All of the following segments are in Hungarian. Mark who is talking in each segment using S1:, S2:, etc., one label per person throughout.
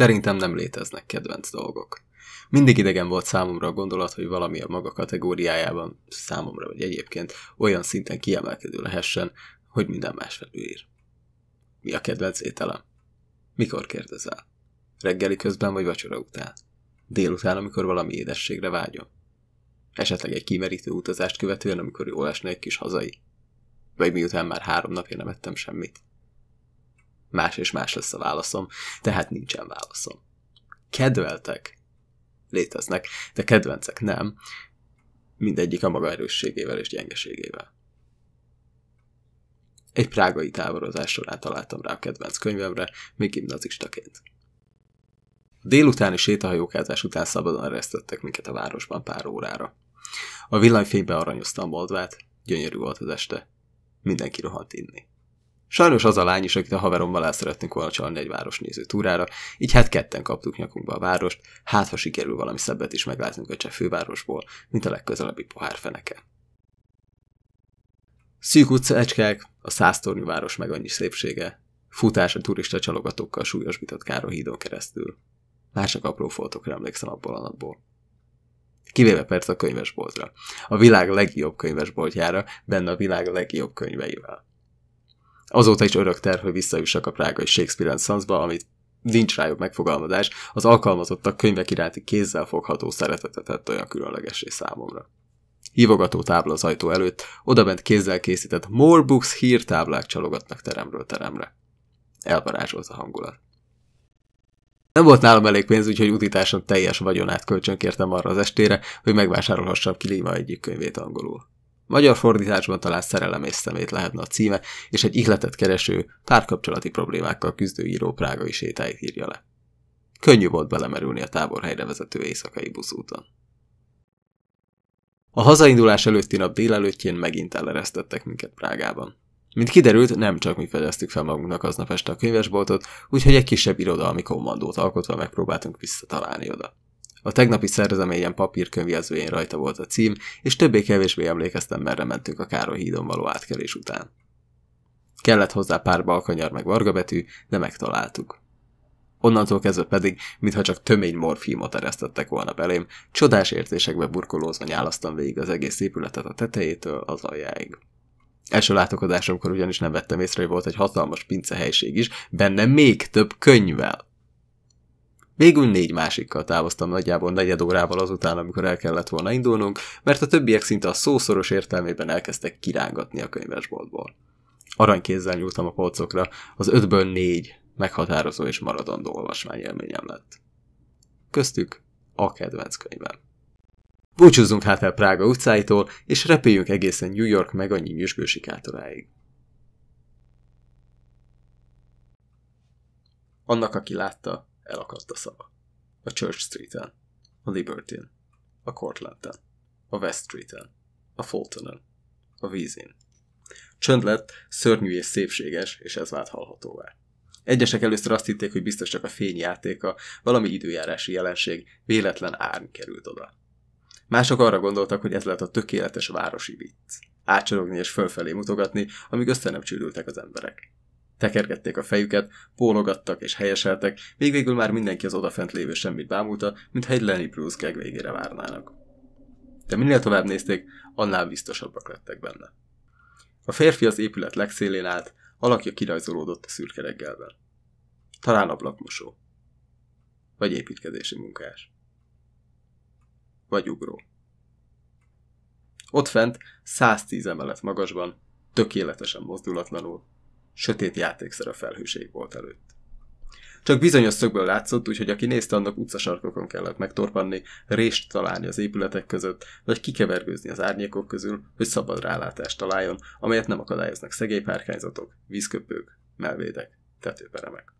S1: Szerintem nem léteznek kedvenc dolgok. Mindig idegen volt számomra a gondolat, hogy valami a maga kategóriájában, számomra vagy egyébként, olyan szinten kiemelkedő lehessen, hogy minden más felülír. Mi a kedvenc ételem? Mikor kérdezel? Reggeli közben vagy vacsora után? Délután, amikor valami édességre vágyom? Esetleg egy kimerítő utazást követően, amikor jól esne egy kis hazai? Vagy miután már három napja nem ettem semmit? más és más lesz a válaszom, tehát nincsen válaszom. Kedveltek léteznek, de kedvencek nem, mindegyik a maga erősségével és gyengeségével. Egy prágai táborozás során találtam rá a kedvenc könyvemre, még gimnazistaként. A délutáni sétahajókázás után szabadon eresztettek minket a városban pár órára. A villanyfénybe aranyoztam Moldvát, gyönyörű volt az este. Mindenki rohant inni. Sajnos az a lány is, akit a haverommal el szerettünk volna csalni egy városnéző túrára, így hát ketten kaptuk nyakunkba a várost, hát ha sikerül valami szebbet is meglátnunk a cseh fővárosból, mint a legközelebbi pohárfeneke. Szűk utca ecskák, a száztornyú város meg annyi szépsége, futás a turista csalogatókkal súlyosbított Károhídon keresztül. Már csak apró foltokra emlékszem abból a napból. Kivéve persze a könyvesboltra. A világ legjobb könyvesboltjára, benne a világ legjobb könyveivel. Azóta is örök terv, hogy visszajussak a prágai Shakespeare and Sons-ba, amit nincs jobb megfogalmazás, az alkalmazottak könyvek iránti kézzel fogható szeretetet tett olyan különlegesé számomra. Hívogató tábla az ajtó előtt, odabent kézzel készített More Books hírtáblák csalogatnak teremről teremre. Elvarázsolt a hangulat. Nem volt nálam elég pénz, úgyhogy utításon teljes vagyonát kölcsönkértem arra az estére, hogy megvásárolhassam ki egyik könyvét angolul. Magyar fordításban talán szerelem és szemét lehetne a címe, és egy ihletet kereső, párkapcsolati problémákkal küzdő író prágai sétáit írja le. Könnyű volt belemerülni a táborhelyre vezető éjszakai buszúton. A hazaindulás előtti nap délelőttjén megint eleresztettek minket Prágában. Mint kiderült, nem csak mi fedeztük fel magunknak aznap este a könyvesboltot, úgyhogy egy kisebb irodalmi kommandót alkotva megpróbáltunk visszatalálni oda. A tegnapi szerzeményen papírkönyvjelzőjén rajta volt a cím, és többé-kevésbé emlékeztem, merre mentünk a Károly hídon való átkelés után. Kellett hozzá pár balkanyar meg vargabetű, de megtaláltuk. Onnantól kezdve pedig, mintha csak tömény morfímot eresztettek volna belém, csodás érzésekbe burkolózva nyálasztam végig az egész épületet a tetejétől az aljáig. Első látogatásomkor ugyanis nem vettem észre, hogy volt egy hatalmas pincehelyiség is, benne még több könyvvel. Végül négy másikkal távoztam nagyjából negyed órával azután, amikor el kellett volna indulnunk, mert a többiek szinte a szószoros értelmében elkezdtek kirángatni a könyvesboltból. Aranykézzel nyúltam a polcokra, az ötből négy meghatározó és maradandó élményem lett. Köztük a kedvenc könyvem. Búcsúzzunk hát el Prága utcáitól, és repüljünk egészen New York meg annyi sikátoráig. Annak, aki látta, elakadt a szava. A Church Street-en, a liberty a Cortland-en, a West Street-en, a Fulton-en, a vízén. Csönd lett, szörnyű és szépséges, és ez vált hallhatóvá. Egyesek először azt hitték, hogy biztos csak a fényjátéka, valami időjárási jelenség, véletlen árny került oda. Mások arra gondoltak, hogy ez lehet a tökéletes városi vicc. Átcsorogni és fölfelé mutogatni, amíg össze nem csődültek az emberek. Tekergették a fejüket, pólogattak és helyeseltek, még végül már mindenki az odafent lévő semmit bámulta, mintha egy Lenny Bruce gag végére várnának. De minél tovább nézték, annál biztosabbak lettek benne. A férfi az épület legszélén állt, alakja kirajzolódott a szürke reggelben. Talán ablakmosó. Vagy építkezési munkás. Vagy ugró. Ott fent, 110 emelet magasban, tökéletesen mozdulatlanul, sötét játékszer a felhőség volt előtt. Csak bizonyos szögből látszott, úgyhogy aki nézte, annak utcasarkokon kellett megtorpanni, rést találni az épületek között, vagy kikevergőzni az árnyékok közül, hogy szabad rálátást találjon, amelyet nem akadályoznak szegélypárkányzatok, vízköpők, melvédek, tetőperemek.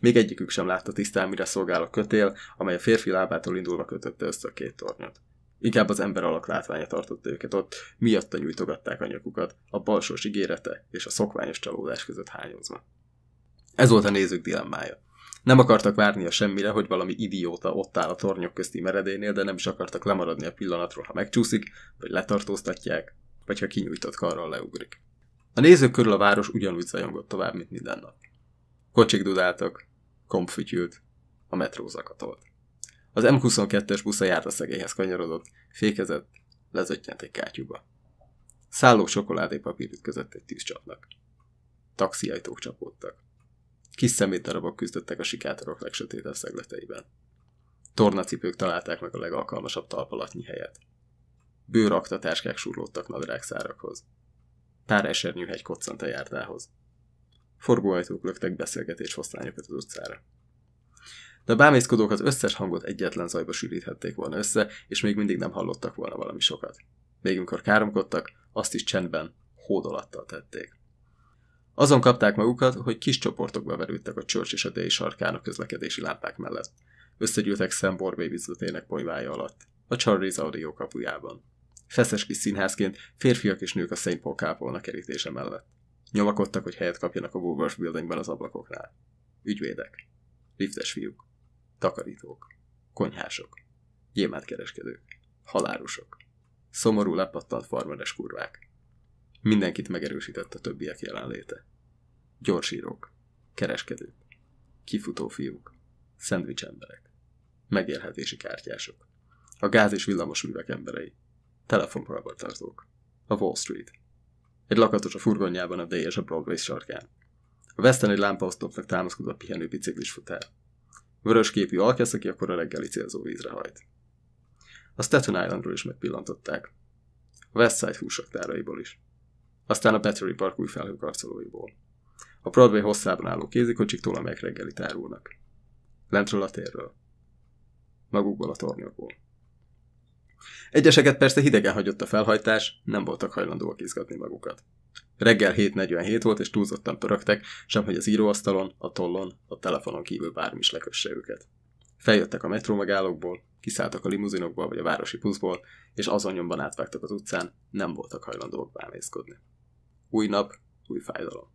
S1: Még egyikük sem látta tisztán, mire szolgál a kötél, amely a férfi lábától indulva kötötte össze a két tornyot. Inkább az ember alak látványa tartotta őket ott, miatta nyújtogatták a nyakukat, a balsós ígérete és a szokványos csalódás között hányozva. Ez volt a nézők dilemmája. Nem akartak várni a semmire, hogy valami idióta ott áll a tornyok közti meredénél, de nem is akartak lemaradni a pillanatról, ha megcsúszik, vagy letartóztatják, vagy ha kinyújtott karral leugrik. A nézők körül a város ugyanúgy zajongott tovább, mint minden nap. Kocsik dudáltak, kompfütyült, a metró zakatolt. Az M22-es busz a szegélyhez kanyarodott, fékezett, lezöttyent egy kátyúba. Szálló csokoládépapír ütközött egy tűzcsapnak. Taxi ajtók csapódtak. Kis darabok küzdöttek a sikátorok legsötétebb szegleteiben. Tornacipők találták meg a legalkalmasabb talpalatnyi helyet. Bőrakta táskák surlódtak nadrágszárakhoz. Pár esernyőhegy koccant a járdához. Forgóajtók löktek beszélgetés foszlányokat az utcára de a bámészkodók az összes hangot egyetlen zajba sűríthették volna össze, és még mindig nem hallottak volna valami sokat. Még amikor káromkodtak, azt is csendben, hódolattal tették. Azon kapták magukat, hogy kis csoportokba verültek a csörcs és a déli sarkán a közlekedési lámpák mellett. Összegyűltek Sam Borbély ponyvája alatt, a Charlie's Audio kapujában. Feszes kis színházként férfiak és nők a Saint Paul kápolna kerítése mellett. Nyomakodtak, hogy helyet kapjanak a Woolworth Buildingben az ablakoknál. Ügyvédek. Liftes fiúk takarítók, konyhások, gyémátkereskedők, halárusok, szomorú lepattalt farmeres kurvák. Mindenkit megerősített a többiek jelenléte. Gyorsírók, kereskedők, kifutó fiúk, szendvicsemberek, megélhetési kártyások, a gáz és villamos művek emberei, telefonpróbatartók, a Wall Street, egy lakatos a furgonjában a D és a Broadway sarkán. A Western egy lámpaosztóknak támaszkodva pihenő biciklis futár vörösképű alkesz, aki akkor a reggeli célzó vízre hajt. A Staten Islandról is megpillantották. A West Side húsaktáraiból is. Aztán a Battery Park új felhőkarcolóiból. A Broadway hosszában álló kézikocsiktól, amelyek reggeli tárulnak. Lentről a térről. Magukból a tornyokból. Egyeseket persze hidegen hagyott a felhajtás, nem voltak hajlandóak izgatni magukat. Reggel 7.47 volt, és túlzottan pörögtek, hogy az íróasztalon, a tollon, a telefonon kívül bármi is lekösse őket. Feljöttek a metró megállókból, kiszálltak a limuzinokból vagy a városi buszból, és azon nyomban átvágtak az utcán, nem voltak hajlandóak bámészkodni. Új nap, új fájdalom.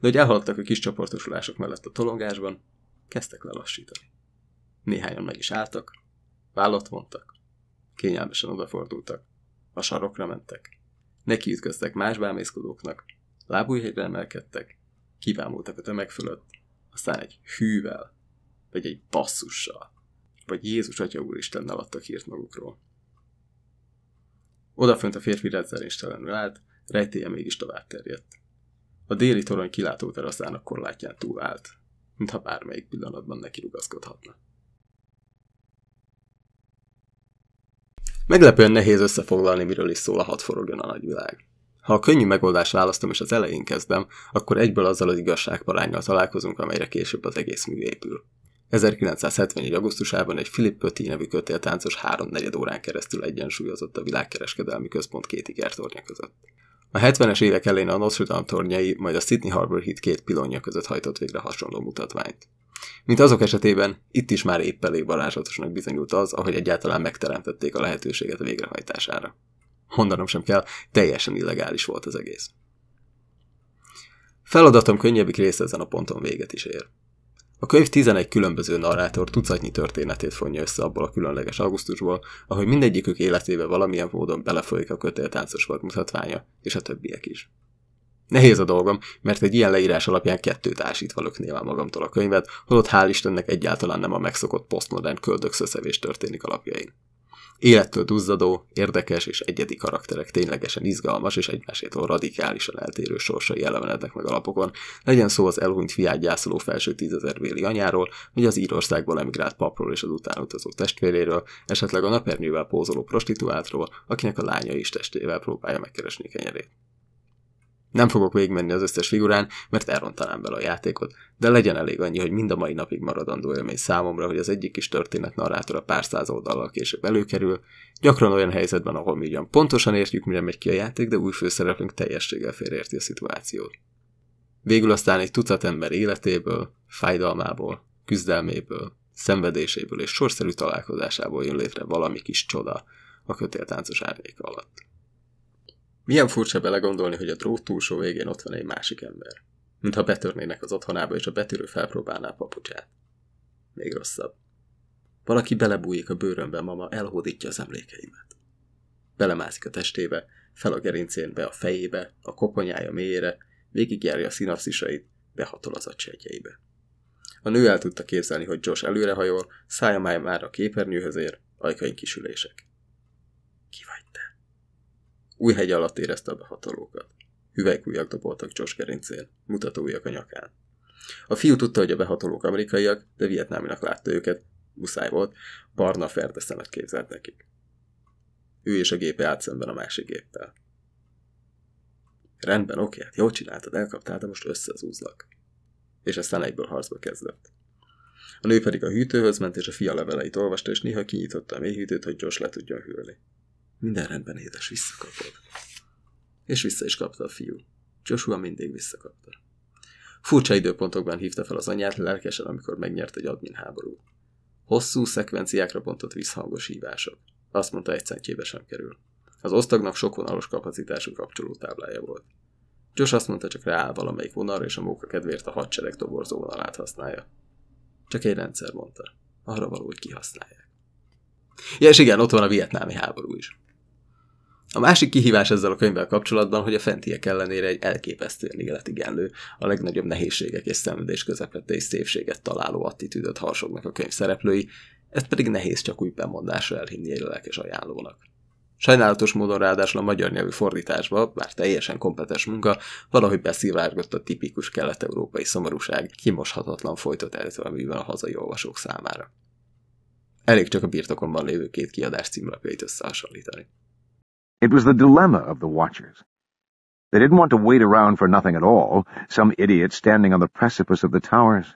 S1: De hogy elhaladtak a kis csoportosulások mellett a tolongásban, kezdtek lelassítani. Néhányan meg is álltak, vállat vontak, kényelmesen odafordultak, a sarokra mentek, Nekiütköztek más bámészkodóknak, lábújhegyre emelkedtek, kivámultak a tömeg fölött, aztán egy hűvel, vagy egy basszussal, vagy Jézus Atya Úristennel adtak hírt magukról. Odafönt a férfi telenül állt, rejtélye mégis tovább terjedt. A déli torony kilátó teraszának korlátján túl állt, mintha bármelyik pillanatban neki rugaszkodhatna. Meglepően nehéz összefoglalni, miről is szól a hat forogjon a nagyvilág. Ha a könnyű megoldást választom és az elején kezdem, akkor egyből azzal az igazságparányjal találkozunk, amelyre később az egész mű épül. 1974. augusztusában egy Philip Pöti nevű kötéltáncos háromnegyed órán keresztül egyensúlyozott a világkereskedelmi központ két igertornya között. A 70-es évek elején a Notre Dame tornyai, majd a Sydney Harbour Heat két pilonja között hajtott végre hasonló mutatványt. Mint azok esetében, itt is már épp elég varázslatosnak bizonyult az, ahogy egyáltalán megteremtették a lehetőséget a végrehajtására. Mondanom sem kell, teljesen illegális volt az egész. Feladatom könnyebbik része ezen a ponton véget is ér. A könyv 11 különböző narrátor tucatnyi történetét fonja össze abból a különleges augusztusból, ahogy mindegyikük életébe valamilyen módon belefolyik a kötéltáncos volt mutatványa, és a többiek is. Nehéz a dolgom, mert egy ilyen leírás alapján kettőt ásítva löknél el magamtól a könyvet, holott hál' Istennek egyáltalán nem a megszokott posztmodern köldökszöszevés történik alapjain. Élettől duzzadó, érdekes és egyedi karakterek ténylegesen izgalmas és egymásétól radikálisan eltérő sorsai elevenednek meg alapokon, legyen szó az elhunyt fiát gyászoló felső véli anyáról, vagy az Írországból emigrált papról és az utánutazó testvéréről, esetleg a napernyővel pózoló prostituáltról, akinek a lánya is testével próbálja megkeresni kenyerét. Nem fogok végigmenni az összes figurán, mert elrontanám bele a játékot, de legyen elég annyi, hogy mind a mai napig maradandó élmény számomra, hogy az egyik kis történet narrátora pár száz oldallal később előkerül, gyakran olyan helyzetben, ahol mi ugyan pontosan értjük, mire megy ki a játék, de új főszereplünk teljességgel félreérti a szituációt. Végül aztán egy tucat ember életéből, fájdalmából, küzdelméből, szenvedéséből és sorszerű találkozásából jön létre valami kis csoda a kötéltáncos árnyék alatt. Milyen furcsa belegondolni, hogy a drót túlsó végén ott van egy másik ember. Mintha betörnének az otthonába, és a betörő felpróbálná a papucsát. Még rosszabb. Valaki belebújik a bőrömbe, mama elhódítja az emlékeimet. Belemászik a testébe, fel a gerincén, be a fejébe, a koponyája mélyére, végigjárja a szinapszisait, behatol az agysejtjeibe. A nő el tudta képzelni, hogy Josh előrehajol, szája már a képernyőhöz ér, ajkaink kisülések. Ki vagy te? Új hegy alatt érezte a behatolókat. Hüvelykújak doboltak Josh gerincén, mutatóujjak a nyakán. A fiú tudta, hogy a behatolók amerikaiak, de vietnáminak látta őket, muszáj volt, barna ferde szemet képzelt nekik. Ő és a gépe állt szemben a másik géppel. Rendben, oké, hát jól csináltad, elkaptál, de most összezúznak. És aztán egyből harcba kezdett. A nő pedig a hűtőhöz ment, és a fia leveleit olvasta, és néha kinyitotta a mélyhűtőt, hogy gyors le tudjon hűlni. Minden rendben, édes, visszakapod. És vissza is kapta a fiú. Joshua mindig visszakapta. Furcsa időpontokban hívta fel az anyát lelkesen, amikor megnyert egy admin háború. Hosszú szekvenciákra pontott visszhangos hívások. Azt mondta, egy centjébe sem kerül. Az osztagnak sok vonalos kapacitású kapcsoló táblája volt. Josh azt mondta, csak rááll valamelyik vonalra, és a móka kedvéért a hadsereg toborzó vonalát használja. Csak egy rendszer mondta. Arra való, hogy kihasználják. Ja, és igen, ott van a vietnámi háború is. A másik kihívás ezzel a könyvvel kapcsolatban, hogy a fentiek ellenére egy elképesztően életigenlő, a legnagyobb nehézségek és szenvedés közepette és szépséget találó attitűdöt harsognak a könyv szereplői, ezt pedig nehéz csak úgy bemondásra elhinni egy lelkes ajánlónak. Sajnálatos módon ráadásul a magyar nyelvű fordításba, bár teljesen kompetens munka, valahogy beszivárgott a tipikus kelet-európai szomorúság kimoshatatlan folytott eltölműben a hazai olvasók számára. Elég csak a birtokonban lévő két kiadás címlapjait összehasonlítani.
S2: It was the dilemma of the Watchers. They didn't want to wait around for nothing at all, some idiot standing on the precipice of the towers.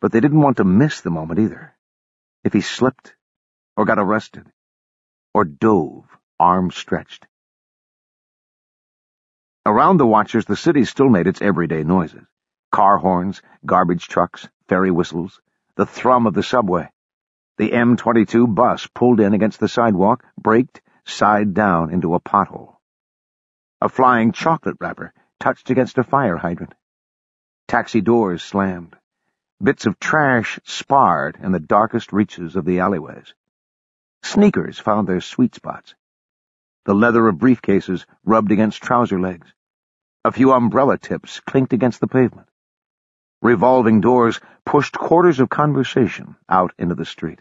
S2: But they didn't want to miss the moment either. If he slipped, or got arrested, or dove, arms stretched. Around the Watchers, the city still made its everyday noises. Car horns, garbage trucks, ferry whistles, the thrum of the subway. The M22 bus pulled in against the sidewalk, braked, side down into a pothole. A flying chocolate wrapper touched against a fire hydrant. Taxi doors slammed. Bits of trash sparred in the darkest reaches of the alleyways. Sneakers found their sweet spots. The leather of briefcases rubbed against trouser legs. A few umbrella tips clinked against the pavement. Revolving doors pushed quarters of conversation out into the street.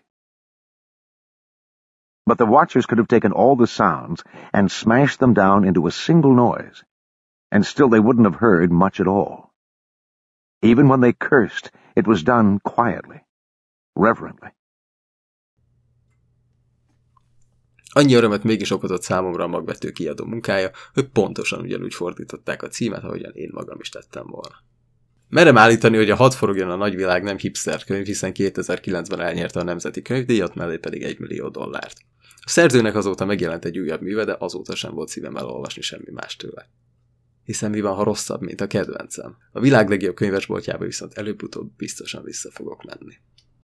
S2: But the watchers could have taken all the sounds and smashed them down into a single noise, and still they wouldn't have heard much at all. Even when they cursed, it was done quietly, reverently. Annyi örömet mégis okozott
S1: számomra a magvető kiadó munkája, hogy pontosan ugyanúgy fordították a címet, ahogyan én magam is tettem volna. Merem állítani, hogy a hat forogjon a nagyvilág nem hipster könyv, hiszen 2009-ben elnyerte a Nemzeti Könyvdíjat, mellé pedig 1 millió dollárt. A szerzőnek azóta megjelent egy újabb műve, de azóta sem volt szívem elolvasni semmi más tőle. Hiszen mi van, ha rosszabb, mint a kedvencem? A világ legjobb könyvesboltjába viszont előbb-utóbb biztosan vissza fogok menni.